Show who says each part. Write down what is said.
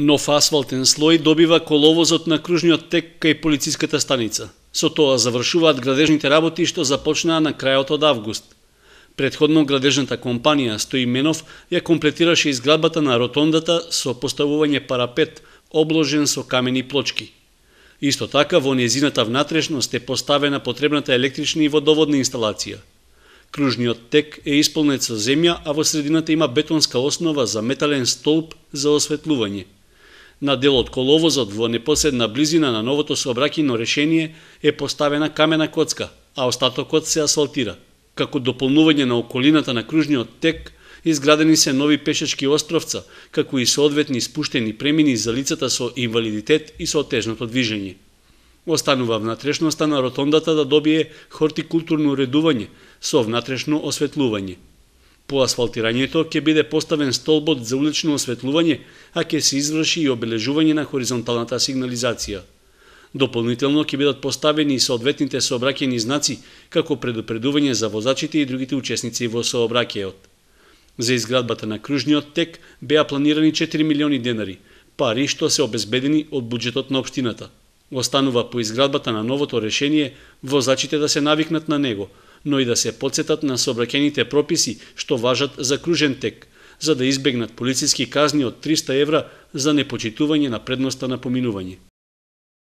Speaker 1: Нов асфалтен слој добива коловозот на кружниот тек кај полициската станица. Со тоа завршуваат градежните работи што започнаа на крајот од август. Предходно градежната компанија Стоименов ја комплетираше изградбата на ротондата со поставување парапет обложен со камени плочки. Исто така во незината внатрешност е поставена потребната електрична и водоводна инсталација. Кружниот тек е исполнет со земја, а во средината има бетонска основа за метален столб за осветлување. На делот коловозот во непоседна близина на новото сообраќајно решение е поставена камена коцка, а остатокот се асфалтира. Како дополнување на околината на кружниот тек, изградени се нови пешачки островца, како и соодветни спуштени премини за лицата со инвалидитет и со тежното движење. Останува внатрешноста на ротондата да добие хортикултурно редување со внатрешно осветлување. По асфалтирањето ќе биде поставен столбот за улично осветлување, а ќе се изврши и обележување на хоризонталната сигнализација. Дополнително ќе бидат поставени и соодветните сообраќајни знаци како предупредување за возачите и другите учесници во сообраќајот. За изградбата на кружниот тек беа планирани 4 милиони денари, пари што се обезбедени од буџетот на општината. Останува по изградбата на новото решение возачите да се навикнат на него – но и да се подсетат на сообраќајните прописи што важат за кружен тек, за да избегнат полициски казни од 300 евра за непочитување на предноста на поминување.